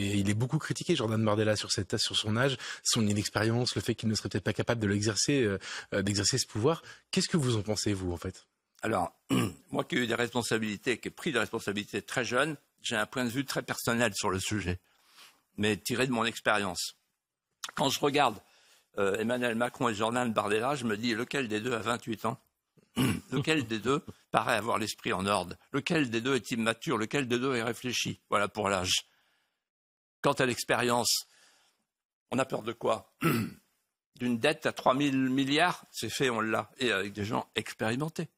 il est beaucoup critiqué, Jordan Bardella, sur cette sur son âge, son inexpérience, le fait qu'il ne serait peut-être pas capable de l'exercer, euh, d'exercer ce pouvoir. Qu'est-ce que vous en pensez, vous, en fait Alors, moi qui ai eu des responsabilités, qui ai pris des responsabilités très jeunes, j'ai un point de vue très personnel sur le sujet, mais tiré de mon expérience. Quand je regarde euh, Emmanuel Macron et Jordan Bardella, je me dis lequel des deux a 28 ans Lequel des deux paraît avoir l'esprit en ordre Lequel des deux est immature Lequel des deux est réfléchi Voilà pour l'âge. Quant à l'expérience, on a peur de quoi D'une dette à 3 000 milliards C'est fait, on l'a. Et avec des gens expérimentés.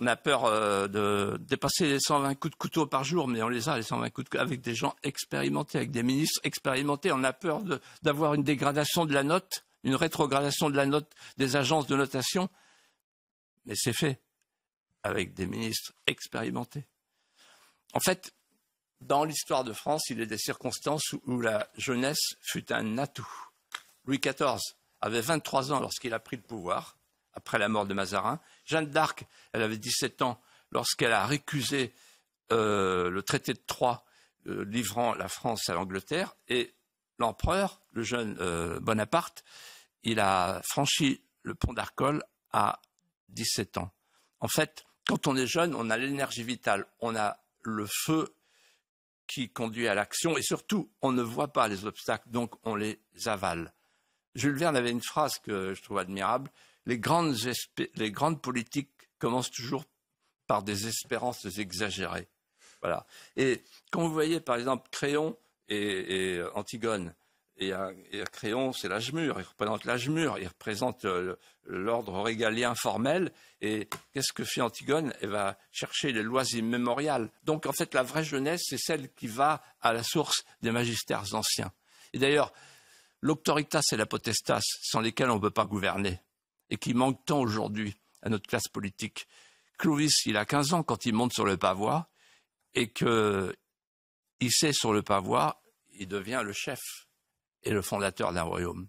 On a peur euh, de dépasser les 120 coups de couteau par jour, mais on les a, les 120 coups de couteau, avec des gens expérimentés, avec des ministres expérimentés. On a peur d'avoir une dégradation de la note, une rétrogradation de la note des agences de notation. Mais c'est fait avec des ministres expérimentés. En fait, dans l'histoire de France, il y a des circonstances où la jeunesse fut un atout. Louis XIV avait 23 ans lorsqu'il a pris le pouvoir, après la mort de Mazarin. Jeanne d'Arc, elle avait 17 ans lorsqu'elle a récusé euh, le traité de Troyes euh, livrant la France à l'Angleterre. Et l'empereur, le jeune euh, Bonaparte, il a franchi le pont d'Arcole à 17 ans. En fait, quand on est jeune, on a l'énergie vitale, on a le feu qui conduit à l'action et surtout, on ne voit pas les obstacles, donc on les avale. Jules Verne avait une phrase que je trouve admirable les grandes, les grandes politiques commencent toujours par des espérances exagérées. Voilà. Et quand vous voyez, par exemple, Créon et Antigone, et un, c'est l'âge mûr. Il représente l'âge mûr, il représente euh, l'ordre régalien formel. Et qu'est-ce que fait Antigone Elle va chercher les lois immémoriales. Donc en fait, la vraie jeunesse, c'est celle qui va à la source des magistères anciens. Et d'ailleurs, l'autoritas et la potestas, sans lesquelles on ne peut pas gouverner, et qui manquent tant aujourd'hui à notre classe politique. Clovis, il a 15 ans quand il monte sur le pavois, et qu'il sait sur le pavois, il devient le chef et le fondateur d'un royaume.